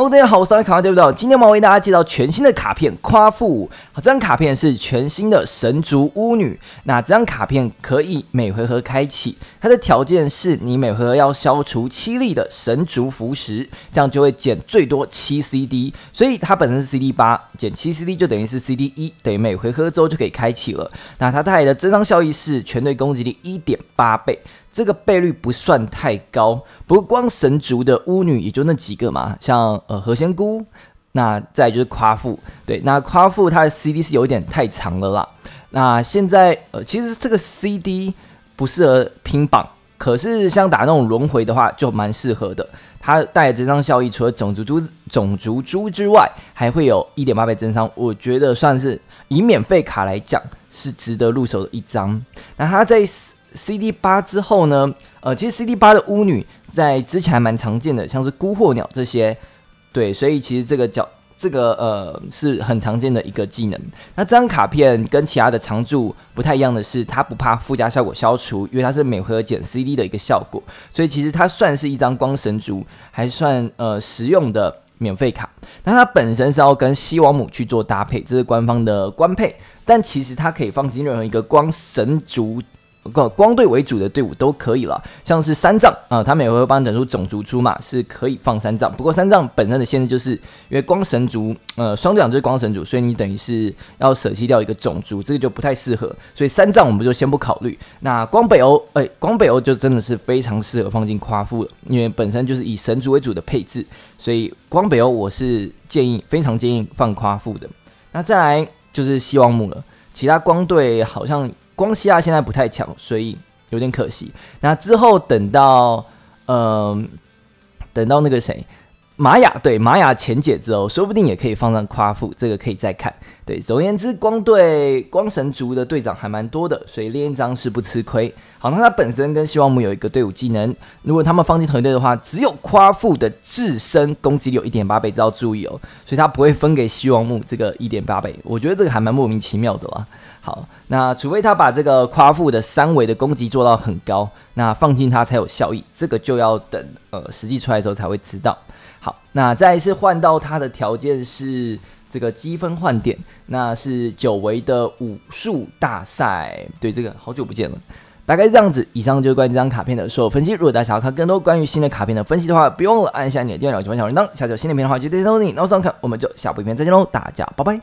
好，大家好，我是卡对不对？今天我们为大家介绍全新的卡片——夸父。这张卡片是全新的神族巫女。那这张卡片可以每回合开启，它的条件是你每回合要消除七粒的神族符石，这样就会减最多七 CD。所以它本身是 CD 八，减七 CD 就等于是 CD 一，等于每回合之后就可以开启了。那它带来的增伤效益是全队攻击力一点八倍。这个倍率不算太高，不过光神族的巫女也就那几个嘛，像呃何仙姑，那再就是夸父，对，那夸父他的 CD 是有点太长了啦。那现在呃其实这个 CD 不适合拼榜，可是像打那种轮回的话就蛮适合的。他带这张效益，除了种族猪种族猪之外，还会有一点八倍增伤，我觉得算是以免费卡来讲是值得入手的一张。那他在。C D 八之后呢？呃，其实 C D 八的巫女在之前还蛮常见的，像是孤惑鸟这些，对，所以其实这个叫这个呃是很常见的一个技能。那这张卡片跟其他的常驻不太一样的是，它不怕附加效果消除，因为它是每回合减 C D 的一个效果，所以其实它算是一张光神族还算呃实用的免费卡。那它本身是要跟西王母去做搭配，这是官方的官配，但其实它可以放进任何一个光神族。光队为主的队伍都可以了，像是三藏啊，他们也会帮你整出种族出嘛，是可以放三藏。不过三藏本身的限制就是因为光神族，呃，双队长就是光神族，所以你等于是要舍弃掉一个种族，这个就不太适合。所以三藏我们就先不考虑。那光北欧，哎，光北欧就真的是非常适合放进夸父了，因为本身就是以神族为主的配置，所以光北欧我是建议非常建议放夸父的。那再来就是西王母了，其他光队好像。光西亚现在不太强，所以有点可惜。那之后等到，嗯，等到那个谁。玛雅对玛雅前解之哦，说不定也可以放上夸父，这个可以再看。对，总而言之，光队光神族的队长还蛮多的，所以一张是不吃亏。好，那他本身跟西王母有一个队伍技能，如果他们放进同一队的话，只有夸父的自身攻击力有一点八倍，这要注意哦。所以他不会分给西王母这个一点八倍，我觉得这个还蛮莫名其妙的啦。好，那除非他把这个夸父的三维的攻击做到很高，那放进他才有效益，这个就要等呃实际出来的时候才会知道。好。那再一次换到他的条件是这个积分换点，那是久违的武术大赛，对这个好久不见了，大概是这样子。以上就是关于这张卡片的所有分析。如果大家想要看更多关于新的卡片的分析的话，别忘了按下你的电脑前方小铃铛。下载新的片的话，记得投你脑上粉。我们就下部影片再见喽，大家拜拜。